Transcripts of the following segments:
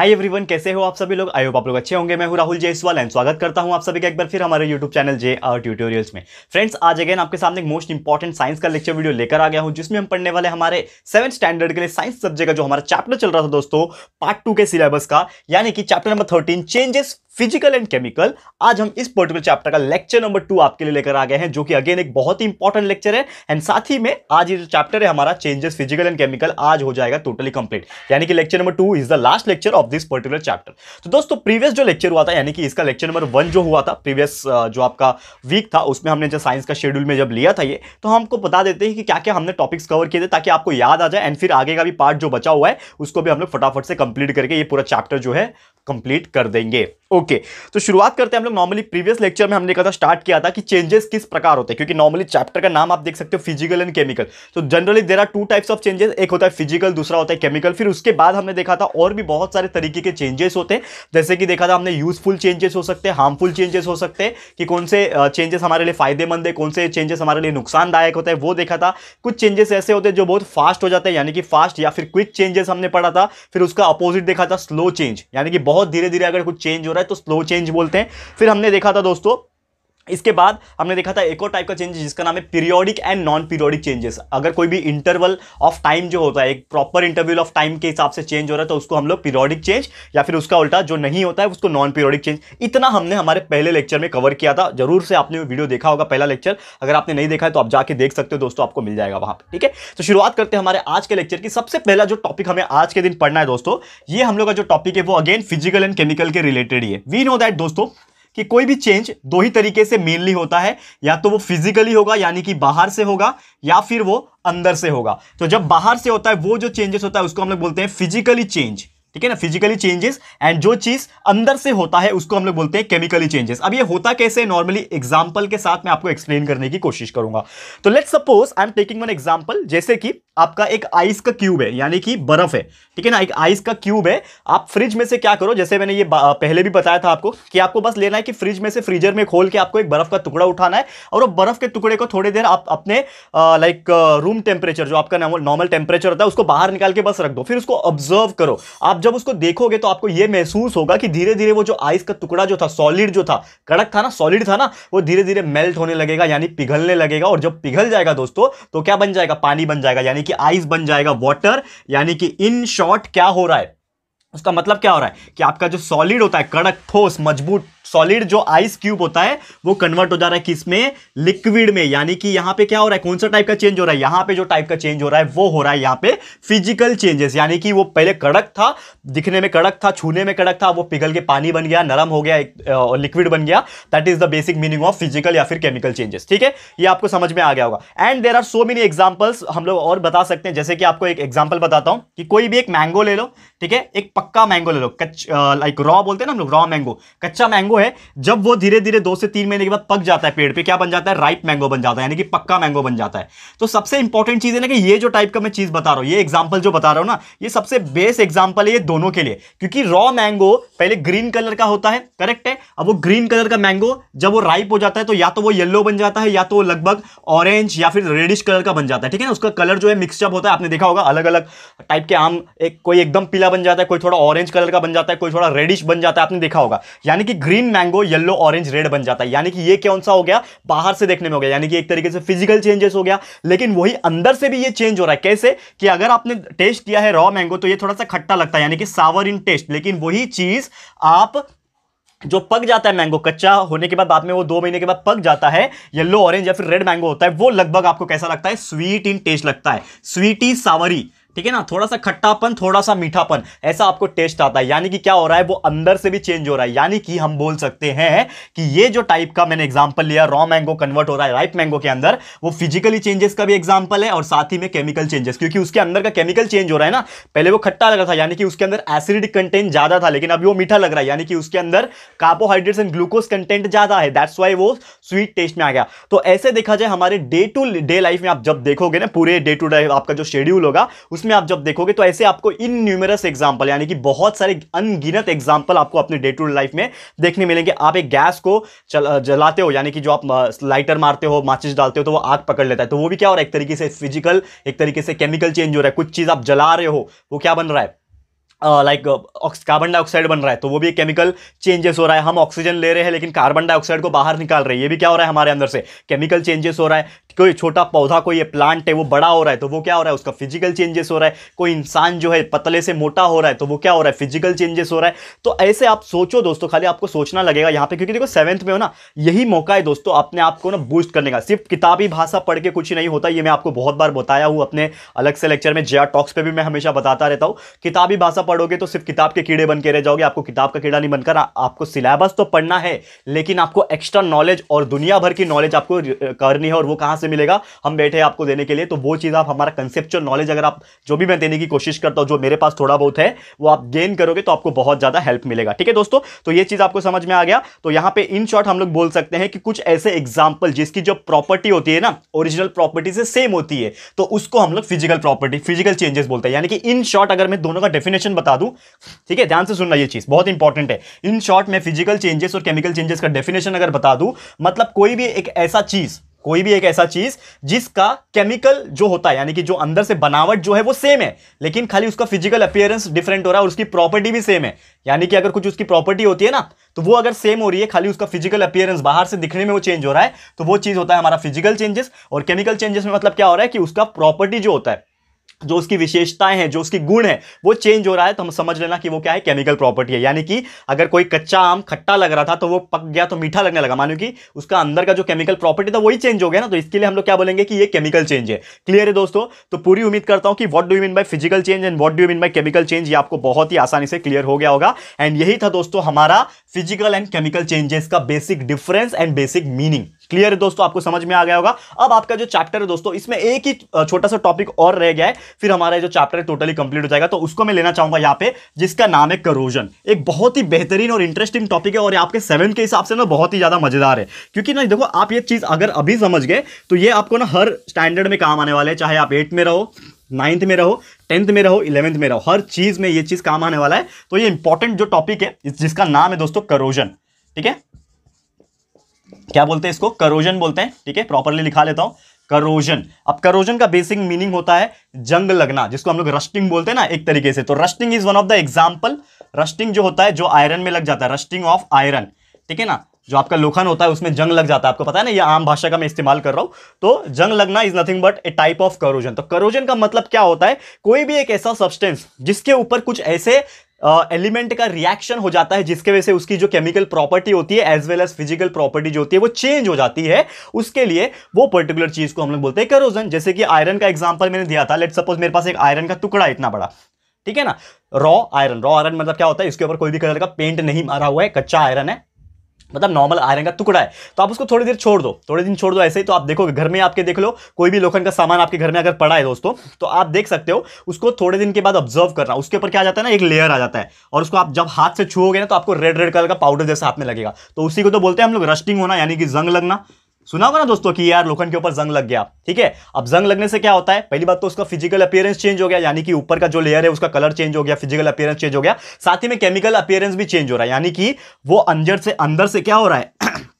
hi everyone कैसे हो आप सभी लोग आयो आप लोग अच्छे होंगे मैं हूं राहुल जयसवाल एंड स्वागत करता हूं आप सभी का एक बार फिर हमारे YouTube channel J R tutorials में फ्रेंड्स आज अगेन आपके सामने एक मोस्ट इंपॉर्टेंट साइंस का लेक्चर वीडियो लेकर आ गया हूं जिसमें हम पढ़ने वाले हमारे सेवन स्टैंडर्ड के लिए साइंस सब्जेक्ट का जो हमारा चैप्टर चल रहा था दोस्तों पार्ट टू के सिलेबस का यानी कि chapter number thirteen changes physical and chemical आज हम इस पर्टिकुलर चैप्टर का लेक्चर नंबर टू आपके लिए लेकर आ गए हैं जो कि अगेन एक बहुत ही इंपॉर्टेंट लेक्चर है एंड साथ ही में आज ये जो चैप्टर है हमारा चेंजेस फिजिकल एंड केमिकल आज हो जाएगा टोटली कंप्लीट यानी कि lecture number two is the last lecture of this particular chapter तो दोस्तों प्रीवियस जो लेक्चर हुआ था यानी कि इसका लेक्चर नंबर वन जो हुआ था प्रीवियस जो आपका वीक था उसमें हमने जो साइंस का शेड्यूल में जब लिया था ये तो हमको बता देते हैं कि क्या क्या हमने टॉपिक्स कवर किए थे ताकि आपको याद आ जाए एंड फिर आगे का भी पार्ट जो बचा हुआ है उसको भी हम लोग फटाफट से कंप्लीट करके ये पूरा चैप्टर जो है कंप्लीट कर देंगे ओके okay, तो शुरुआत करते हैं हम लोग नॉर्मली प्रीवियस लेक्चर में हमने कहा था स्टार्ट किया था कि चेंजेस किस प्रकार होते हैं क्योंकि नॉर्मली चैप्टर का नाम आप देख सकते हो फिजिकल एंड केमिकल तो generally there are two types of changes एक होता है फिजिकल दूसरा होता है केमिकल फिर उसके बाद हमने देखा था और भी बहुत सारे तरीके के चेंजेस होते हैं जैसे कि देखा था हमने यूजफुल चेंजेस हो सकते हैं हार्मफुल चेंजेस हो सकते हैं कि कौन से चेंजेस हमारे लिए फायदेमंद है कौन से चेंजेस हमारे लिए नुकसानदायक होता है वो देखा था कुछ चेंजेस ऐसे होते हैं जो बहुत फास्ट हो जाते हैं यानी कि फास्ट या फिर क्विक चेंजेस हमने पढ़ा था फिर उसका अपोजिट देखा था स्लो चेंज यानी कि बहुत बहुत धीरे धीरे अगर कुछ चेंज हो रहा है तो स्लो चेंज बोलते हैं फिर हमने देखा था दोस्तों इसके बाद हमने देखा था एक और टाइप का चेंज जिसका नाम है periodic and non periodic changes अगर कोई भी इंटरवल ऑफ टाइम जो होता है एक प्रॉपर इंटरवल ऑफ टाइम के हिसाब से चेंज हो रहा है तो उसको हम लोग पीरियोडिक चेंज या फिर उसका उल्टा जो नहीं होता है उसको नॉन पीरियोडिक चेंज इतना हमने हमारे पहले लेक्चर में कवर किया था जरूर से आपने वीडियो देखा होगा पहला लेक्चर अगर आपने नहीं देखा है तो आप जाके देख सकते हो दोस्तों आपको मिल जाएगा वहाँ पर ठीक है तो शुरुआत करते हैं हमारे आज के लेक्चर की सबसे पहला जो टॉपिक हमें आज के दिन पढ़ना है दोस्तों ये हम लोग का जो टॉपिक है वो अगेन फिजिकल एंड केमिकल के रिलेटेड ही है वी नो दैट दोस्तों कि कोई भी चेंज दो ही तरीके से मेनली होता है या तो वो फिजिकली होगा यानी कि बाहर से होगा या फिर वो अंदर से होगा तो जब बाहर से होता है वो जो चेंजेस होता है उसको हम लोग बोलते हैं फिजिकली चेंज ठीक है ना फिजिकली चेंजेस एंड जो चीज अंदर से होता है उसको हम लोग बोलते हैं केमिकली चेंजेस अब ये होता कैसे नॉर्मली एग्जाम्पल के साथ मैं आपको एक्सप्लेन करने की कोशिश करूंगा तो let suppose I am taking one example जैसे कि आपका एक आइस का क्यूब है यानी कि बर्फ है ठीक है ना एक आइस का क्यूब है आप फ्रिज में से क्या करो जैसे मैंने ये पहले भी बताया था आपको कि आपको बस लेना है कि फ्रिज में से फ्रीजर में खोल के आपको एक बर्फ का टुकड़ा उठाना है और वो बर्फ के टुकड़े को थोड़ी देर आप अपने लाइक रूम टेम्परेचर जो आपका नॉर्मल टेम्परेचर होता है उसको बाहर निकाल के बस रख दो फिर उसको ऑब्जर्व करो आप जब उसको देखोगे तो आपको यह महसूस होगा कि धीरे धीरे वो जो आइस का टुकड़ा जो था सॉलिड जो था कड़क था ना सॉलिड था ना वो धीरे धीरे मेल्ट होने लगेगा यानी पिघलने लगेगा और जब पिघल जाएगा दोस्तों तो क्या बन जाएगा पानी बन जाएगा यानी कि आइस बन जाएगा वॉटर यानी कि इन शॉर्ट क्या हो रहा है उसका मतलब क्या हो रहा है कि आपका जो सॉलिड होता है कड़क ठोस मजबूत सॉलिड जो आइस क्यूब होता है वो कन्वर्ट हो जा रहा है किसमें लिक्विड में यानी कि यहां पे क्या हो रहा है कौन सा टाइप का चेंज हो रहा है यहां पे जो टाइप का चेंज हो रहा है वो हो रहा है यहां पे फिजिकल चेंजेस यानी कि वो पहले कड़क था दिखने में कड़क था छूने में कड़क था वो पिघल के पानी बन गया नरम हो गया लिक्विड बन गया that is the basic meaning of physical या फिर केमिकल चेंजेस ठीक है ये आपको समझ में आ गया होगा and there are so many examples हम लोग और बता सकते हैं जैसे कि आपको एक एग्जाम्पल बताता हूँ कि कोई भी एक मैंगो ले लो ठीक है एक पक्का मैंगो ले लो लाइक रॉ बोलते हैं ना हम लोग रॉ मैंगो कच्चा मैंगो मैंगो है जब वो धीरे धीरे दो से तीन महीने के बाद पक जाता है पेड़ पे क्या बन जाता है राइप मैंगो बन जाता है यानी कि पक्का मैंगो बन जाता है तो सबसे इंपॉर्टेंट चीज़ है ना कि ये जो टाइप का मैं चीज़ बता रहा हूं ये एग्जाम्पल जो बता रहा हूं ना ये सबसे बेस एग्जाम्पल है ये दोनों के लिए क्योंकि रॉ मैंगो पहले ग्रीन कलर का होता है करेक्ट है अब वो ग्रीन कलर का मैंगो जब वो राइप हो जाता है तो या तो वो येलो बन जाता है या तो लगभग ऑरेंज या फिर रेडिश कलर का बन जाता है ठीक है ना उसका कलर जो है मिक्सअप होता है आपने देखा होगा अलग अलग टाइप के आम एक कोई एकदम पीला बन जाता है कोई थोड़ा ऑरेंज कलर का बन जाता है कोई थोड़ा रेडिश बन जाता है आपने देखा होगा यानी कि green green mango yellow orange red बन जाता है यानी कि ये कौन सा हो गया बाहर से देखने में हो गया यानी कि एक तरीके से फिजिकल चेंजेस हो गया लेकिन वही अंदर से भी ये चेंज हो रहा है कैसे कि अगर आपने टेस्ट किया है रॉ मैंगो तो ये थोड़ा सा खट्टा लगता है यानी कि सावर इन टेस्ट लेकिन वही चीज आप जो पक जाता है मैंगो कच्चा होने के बाद बाद में वो दो महीने के बाद पक जाता है येलो ऑरेंज या फिर रेड मैंगो होता है वो लगभग आपको कैसा लगता है स्वीट इन टेस्ट लगता है स्वीटी सावरी કે ના થોડ સા ખાટાપણ થોડ સા મીઠાપણ એસા આપકો ટેસ્ટ આતાયા એટલે કે ક્યા હોરા હે વો અંદર સે ભી ચેન્જ હોરા હે એટલે કે હમ બોલ સકતે હે કે યે જો ટાઈપ કા મેને એક્ઝામ્પલ લેયા રો મેંગો કન્વર્ટ હોરા હે રાઈપ મેંગો કે અંદર વો ફિઝિકલી ચેન્जेस કા ભી એક્ઝામ્પલ હે ઓર સાથી મે કેમિકલ ચેન્जेस ક્યોકી ઉસકે અંદર કા કેમિકલ ચેન્જ હોરા હે ના પહેલે વો ખાટા લગા થા એટલે કે ઉસકે અંદર એસિડિક કન્ટેન્ટ જ્યાદા થા લેકિન અબ વો મીઠા લગ રહા હે એટલે કે ઉસકે અંદર કાર્બોહાઇડ્રેટ્સ એન્ડ گلوકોઝ કન્ટેન્ટ જ્યાદા હે ધેટ્સ વાય વો સ્વીટ ટેસ્ટ મે આ ગયા તો એસે દેખા જાય હમારે ડે ટુ ડે લાઇફ મે આપ જબ દેખોગે ને પૂરે ડે ટુ ડે આપકા જો શેડ્યુલ में आप जब देखोगे तो ऐसे आपको इन न्यूमरस एग्जाम्पल यानी कि बहुत सारे अनगिनत एग्जाम्पल आपको अपने डे टू डे लाइफ में देखने मिलेंगे आप एक गैस को चल, जलाते हो यानी कि जो आप लाइटर मारते हो माचिस डालते हो तो वो आग पकड़ लेता है तो वो भी क्या हो रहा है एक तरीके से फिजिकल एक तरीके से केमिकल चेंज हो रहा है कुछ चीज़ आप जला रहे हो वो क्या बन रहा है लाइक कार्बन डाइऑक्साइड बन रहा है तो वो भी एक केमिकल चेंजेस हो रहा है हम ऑक्सीजन ले रहे हैं लेकिन कार्बन डाइऑक्साइड को बाहर निकाल रहे हैं ये भी क्या हो रहा है हमारे अंदर से केमिकल चेंजेस हो रहा है कोई छोटा पौधा कोई ये प्लांट है वो बड़ा हो रहा है तो वो क्या हो रहा है उसका फिजिकल चेंजेस हो रहा है कोई इंसान जो है पतले से मोटा हो रहा है तो वो क्या हो रहा है फिजिकल चेंजेस हो रहा है तो ऐसे आप सोचो दोस्तों खाली आपको सोचना लगेगा यहाँ पे क्योंकि देखो सेवंथ में हो ना यही मौका है दोस्तों अपने आप को ना बूस्ट करने का सिर्फ किताबी भाषा पढ़ के कुछ नहीं होता ये मैं आपको बहुत बार बताया हूँ अपने अलग से लेक्चर में जे टॉक्स पर भी मैं हमेशा बताता रहता हूँ किताबी भाषा पढ़ोगे तो सिर्फ किताब के कीड़े बन के रह जाओगे आपको किताब का कीड़ा नहीं बनकर आपको सिलेबस तो पढ़ना है लेकिन आपको एक्स्ट्रा नॉलेज और दुनिया भर की नॉलेज आपको करनी है और वो कहाँ से मिलेगा हम बैठे हैं आपको देने के लिए तो वो चीज़ आप हमारा कंसेप्चुअल नॉलेज अगर आप जो भी मैं देने की कोशिश करता हूँ जो मेरे पास थोड़ा बहुत है वो आप गेन करोगे तो आपको बहुत ज़्यादा हेल्प मिलेगा ठीक है दोस्तों तो ये चीज़ आपको समझ में आ गया तो यहाँ पर इन शॉर्ट हम लोग बोल सकते हैं कि कुछ ऐसे एग्जाम्पल जिसकी जो प्रॉपर्टी होती है ना ओरिजिनल प्रॉपर्टी से सेम होती है तो उसको हम लोग फिजिकल प्रॉपर्टी फिजिकल चेंजेस बोलते हैं यानी कि इन शॉर्ट अगर मैं दोनों का डेफिनेशन बता दूँ ठीक है ध्यान से सुनना ये चीज़ बहुत इंपॉर्टेंट है इन शॉर्ट मैं फिजिकल चेंजेस और केमिकल चेंजेस का डेफिनेशन अगर बता दूं मतलब कोई भी एक ऐसा चीज़ कोई भी एक ऐसा चीज जिसका केमिकल जो होता है यानी कि जो अंदर से बनावट जो है वो सेम है लेकिन खाली उसका फिजिकल अपियरेंस डिफरेंट हो रहा है और उसकी प्रॉपर्टी भी सेम है यानी कि अगर कुछ उसकी प्रॉपर्टी होती है ना तो वो अगर सेम हो रही है खाली उसका फिजिकल अपियरेंस बाहर से दिखने में वो चेंज हो रहा है तो वो चीज होता है हमारा फिजिकल चेंजेस और केमिकल चेंजेस में मतलब क्या हो रहा है कि उसका प्रॉपर्टी जो होता है जो उसकी विशेषताएं हैं जो उसकी गुण है वो चेंज हो रहा है तो हम समझ लेना कि वो क्या है केमिकल प्रॉपर्टी है यानी कि अगर कोई कच्चा आम खट्टा लग रहा था तो वो पक गया तो मीठा लगने लगा मानो कि उसका अंदर का जो केमिकल प्रॉपर्टी था वही चेंज हो गया ना तो इसके लिए हम लोग क्या बोलेंगे कि ये केमिकल चेंज है क्लियर है दोस्तों तो पूरी उम्मीद करता हूँ कि what do you mean by physical change and what do mean by chemical change ये आपको बहुत ही आसानी से क्लियर हो गया होगा एंड यही था दोस्तों हमारा फिजिकल एंड केमिकल चेंजेस का basic difference and basic meaning clear है दोस्तों आपको समझ में आ गया होगा अब आपका जो चैप्टर है दोस्तों इसमें एक ही छोटा सा टॉपिक और रह गया है फिर हमारा जो चैप्टर है टोटली कंप्लीट हो जाएगा तो उसको मैं लेना चाहूंगा यहाँ पे जिसका नाम है करोजन एक बहुत ही बेहतरीन और इंटरेस्टिंग टॉपिक है और आपके सेवन के हिसाब से ना बहुत ही ज्यादा मजेदार है क्योंकि ना देखो आप ये चीज अगर अभी समझ गए तो ये आपको ना हर स्टैंडर्ड में काम आने वाले चाहे आप एट में रहो नाइन्थ में रहो टेंथ में रहो इलेवेंथ में रहो हर चीज में ये चीज काम आने वाला है तो ये इंपॉर्टेंट जो टॉपिक है जिसका नाम है दोस्तों करोजन ठीक है क्या बोलते हैं इसको करोजन बोलते हैं ठीक है प्रॉपरली लिखा लेता हूं करोजन अब करोजन का बेसिक मीनिंग होता है जंग लगना जिसको हम लोग रस्टिंग बोलते हैं ना एक तरीके से तो rusting is one of the example rusting जो होता है जो आयरन में लग जाता है रस्टिंग ऑफ आयरन ठीक है ना जो आपका लोखन होता है उसमें जंग लग जाता है आपको पता है ना ये आम भाषा का मैं इस्तेमाल कर रहा हूं तो जंग लगना is nothing but a type of corrosion तो करोजन का मतलब क्या होता है कोई भी एक ऐसा सब्सटेंस जिसके ऊपर कुछ ऐसे एलिमेंट का रिएक्शन हो जाता है जिसके वजह से उसकी जो केमिकल प्रॉपर्टी होती है as well as physical property जो होती है वो चेंज हो जाती है उसके लिए वो पर्टिकुलर चीज को हम लोग बोलते हैं करोजन जैसे कि आयरन का एग्जाम्पल मैंने दिया था लेट सपोज मेरे पास एक आयरन का टुकड़ा इतना बड़ा ठीक है ना रॉ आयरन रॉ आयरन मतलब क्या होता है इसके ऊपर कोई भी कलर का पेंट नहीं मारा हुआ है कच्चा आयरन है मतलब नॉर्मल आयरन का टुकड़ा है तो आप उसको थोड़ी देर छोड़ दो थोड़े दिन छोड़ दो ऐसे ही तो आप देखो घर में आपके देख लो कोई भी लोखंड का सामान आपके घर में अगर पड़ा है दोस्तों तो आप देख सकते हो उसको थोड़े दिन के बाद ऑब्जर्व करना उसके ऊपर क्या आ जाता है ना एक लेयर आ जाता है और उसको आप जब हाथ से छूओगे ना तो आपको रेड रेड कलर का पाउडर जैसा हाथ में लगेगा तो उसी को तो बोलते हैं हम लोग रस्टिंग होना यानी कि जंग लगना सुना होगा ना दोस्तों कि यार लोखंड के ऊपर जंग लग गया ठीक है अब जंग लगने से क्या होता है पहली बात तो उसका फिजिकल अपियरेंस चेंज हो गया यानी कि ऊपर का जो लेयर है उसका कलर चेंज हो गया फिजिकल अपियरेंस चेंज हो गया साथ ही में केमिकल अपियरेंस भी चेंज हो रहा है यानी कि वो अंजर से अंदर से क्या हो रहा है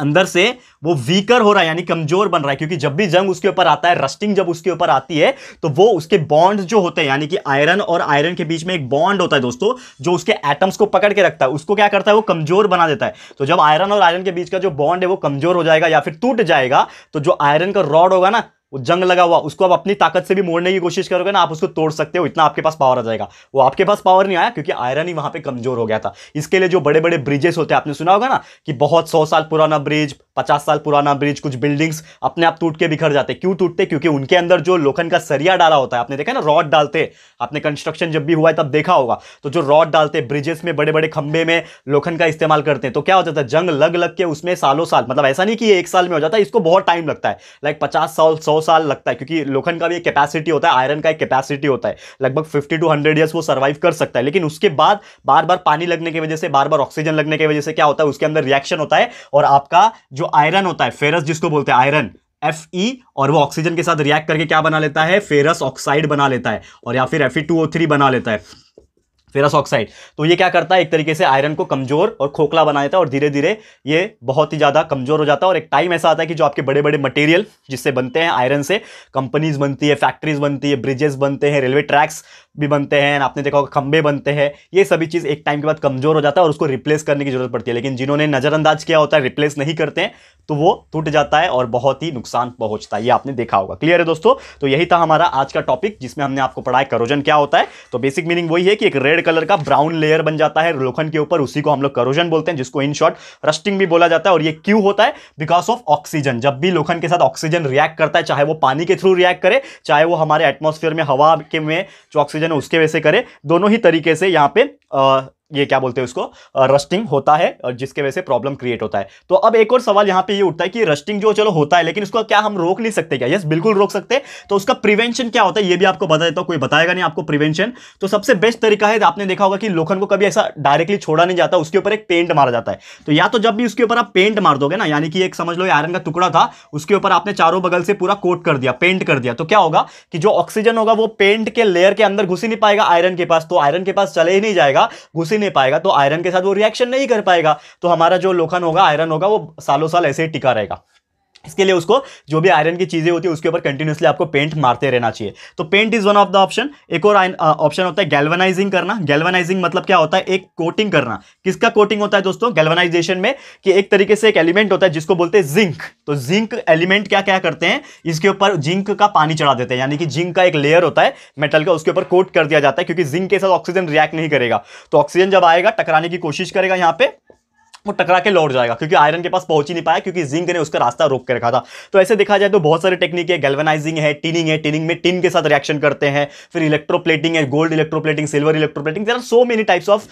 अंदर से वो वीकर हो रहा है यानी कमजोर बन रहा है क्योंकि जब भी जंग उसके ऊपर आता है रस्टिंग जब उसके ऊपर आती है तो वो उसके बॉन्ड जो होते हैं यानी कि आयरन और आयरन के बीच में एक बॉन्ड होता है दोस्तों जो उसके एटम्स को पकड़ के रखता है उसको क्या करता है वो कमजोर बना देता है तो जब आयरन और आयरन के बीच का जो बॉन्ड है वो कमजोर हो जाएगा या फिर टूट जाएगा तो जो आयरन का रॉड होगा ना वो जंग लगा हुआ उसको आप अपनी ताकत से भी मोड़ने की कोशिश करोगे ना आप उसको तोड़ सकते हो इतना आपके पास पावर आ जाएगा वो आपके पास पावर नहीं आया क्योंकि आयरन ही वहां पे कमजोर हो गया था इसके लिए जो बड़े बड़े ब्रिजेस होते हैं आपने सुना होगा ना कि बहुत सौ साल पुराना ब्रिज पचास साल पुराना ब्रिज कुछ बिल्डिंग्स अपने आप टूट के बिखर जाते क्यों टूटते क्योंकि उनके अंदर जो लोखन का सरिया डाला होता है आपने देखा ना रॉड डालते आपने कंस्ट्रक्शन जब भी हुआ है तब देखा होगा तो जो रॉड डालते ब्रिजेस में बड़े बड़े खंबे में लोखन का इस्तेमाल करते हैं तो क्या हो जाता है जंग लग लग के उसमें सालों साल मतलब ऐसा नहीं कि एक साल में हो जाता है इसको बहुत टाइम लगता है लाइक पचास साल सौ साल लगता है क्योंकि लोखन का भी एक कैपेसिटी होता है आयरन का एक कैपेसिटी होता है लगभग फिफ्टी टू हंड्रेड ईयर्स वो सर्वाइव कर सकता है लेकिन उसके बाद बार बार पानी लगने की वजह से बार बार ऑक्सीजन लगने की वजह से क्या होता है उसके अंदर रिएक्शन होता है और आपका जो जो आयरन होता है फेरस जिसको बोलते हैं आयरन एफ ई और वो ऑक्सीजन के साथ रिएक्ट करके क्या बना लेता है फेरस ऑक्साइड बना लेता है और या फिर F E two O three बना लेता है फेरस ऑक्साइड तो ये क्या करता है एक तरीके से आयरन को कमजोर और खोखला बना देता है और धीरे धीरे ये बहुत ही ज़्यादा कमजोर हो जाता है और एक टाइम ऐसा आता है कि जो आपके बड़े बड़े मटेरियल जिससे बनते हैं आयरन से कंपनीज बनती है फैक्ट्रीज बनती है ब्रिजेस बनते हैं रेलवे ट्रैक्स भी बनते हैं आपने देखा होगा खंबे बनते हैं ये सभी चीज़ एक टाइम के बाद कमजोर हो जाता है और उसको रिप्लेस करने की जरूरत पड़ती है लेकिन जिन्होंने नज़रअंदाज किया होता है रिप्लेस नहीं करते तो वो टूट जाता है और बहुत ही नुकसान पहुंचता है ये आपने देखा होगा क्लियर है दोस्तों तो यही था हमारा आज का टॉपिक जिसमें हमने आपको पढ़ाया करोजन क्या होता है तो बेसिक मीनिंग वही है कि एक रेड कलर का ब्राउन लेयर बन जाता है लोखन के ऊपर उसी को हम लोग करोजन बोलते हैं जिसको इन शॉर्ट रस्टिंग भी बोला जाता है और ये क्यों होता है बिकॉज ऑफ ऑक्सीजन जब भी लोखन के साथ ऑक्सीजन रिएक्ट करता है चाहे वो पानी के थ्रू रिएक्ट करे चाहे वो हमारे एटमोसफियर में हवा के में जो ऑक्सीजन है उसके वैसे करे दोनों ही तरीके से यहाँ पे ये क्या बोलते हैं उसको रस्टिंग होता है और जिसके वजह से प्रॉब्लम क्रिएट होता है तो अब एक और सवाल यहाँ पे ये उठता है कि रस्टिंग जो चलो होता है लेकिन उसको क्या हम रोक नहीं सकते क्या यस बिल्कुल रोक सकते तो उसका प्रिवेंशन क्या होता है ये भी आपको बता देता हूँ कोई बताएगा नहीं आपको प्रिवेंशन तो सबसे बेस्ट तरीका है आपने देखा होगा कि लोखन को कभी ऐसा डायरेक्टली छोड़ा नहीं जाता उसके ऊपर एक पेंट मारा जाता है तो या तो जब भी उसके ऊपर आप पेंट मार दोगे ना यानी कि एक समझ लो आयरन का टुकड़ा था उसके ऊपर आपने चारों बगल से पूरा कोट कर दिया पेंट कर दिया तो क्या होगा कि जो ऑक्सीजन होगा वो पेंट के लेयर के अंदर घुस ही नहीं पाएगा आयरन के पास तो आयरन के पास चले ही नहीं जाएगा घुस ही नहीं पाएगा तो आयरन के साथ वो रिएक्शन नहीं कर पाएगा तो हमारा जो लोखन होगा आयरन होगा वो सालों साल ऐसे ही टिका रहेगा इसके लिए उसको जो भी आयरन की चीज़ें होती है उसके ऊपर कंटिन्यूसली आपको पेंट मारते रहना चाहिए तो paint is one of the option एक और ऑप्शन होता है गैल्वनाइजिंग करना गैल्वनाइजिंग मतलब क्या होता है एक कोटिंग करना किसका कोटिंग होता है दोस्तों गैल्वनाइजेशन में कि एक तरीके से एक एलिमेंट होता है जिसको बोलते हैं जिंक तो जिंक एलिमेंट क्या क्या करते हैं इसके ऊपर जिंक का पानी चढ़ा देते हैं यानी कि जिंक का एक लेयर होता है मेटल का उसके ऊपर कोट कर दिया जाता है क्योंकि जिंक के साथ ऑक्सीजन रिएक्ट नहीं करेगा तो ऑक्सीजन जब आएगा टकराने की कोशिश करेगा यहाँ पे वो टकरा के लौट जाएगा क्योंकि आयरन के पास पहुंच ही नहीं पाया क्योंकि जिंक ने उसका रास्ता रोक के रखा था तो ऐसे देखा जाए तो बहुत सारी टेक्निक है गैल्वेनाइजिंग है टिनिंग है टिनिंग में टिन के साथ रिएक्शन करते हैं फिर इलेक्ट्रोप्लेटिंग है gold electroplating silver electroplating there are so many types of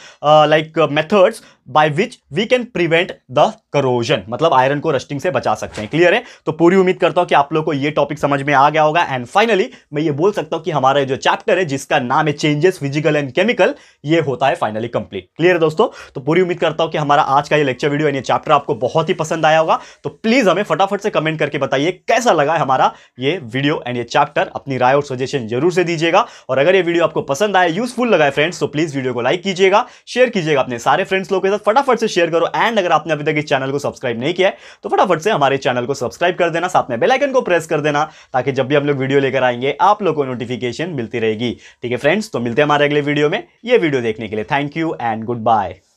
like methods by which we can prevent the corrosion मतलब आयरन को रस्टिंग से बचा सकते हैं क्लियर है तो पूरी उम्मीद करता हूं कि आप लोग को ये टॉपिक समझ में आ गया होगा एंड फाइनली मैं ये बोल सकता हूं कि हमारा जो चैप्टर है जिसका नाम है चेंजेस फिजिकल एंड केमिकल ये होता है फाइनली कंप्लीट क्लियर है दोस्तों तो पूरी उम्मीद करता हूं कि हमारा आज का ये लेक्चर वीडियो यानी चैप्टर आपको बहुत ही पसंद आया होगा तो प्लीज़ हमें फटाफट से कमेंट करके बताइए कैसा लगा है हमारा ये वीडियो एंड ये चैप्टर अपनी राय और सजेशन जरूर से दीजिएगा और अगर ये वीडियो आपको पसंद आया यूजफुल लगा है फ्रेंड्स तो प्लीज़ वीडियो को लाइक कीजिएगा शेयर कीजिएगा अपने सारे फ्रेंड्स लोगों के साथ फटाफट से शेयर करो एंड अगर आपने अभी तक इस चैनल को सब्सक्राइब नहीं किया तो फटाफट से हमारे चैनल को सब्सक्राइब कर देना साथ में बेलाइकन को प्रेस कर देना ताकि जब भी हम लोग वीडियो लेकर आएंगे आप लोग को नोटिफिकेशन मिलती रहेगी ठीक है फ्रेंड्स तो मिलते हैं हमारे अगले वीडियो में ये वीडियो देखने के लिए thank you and good bye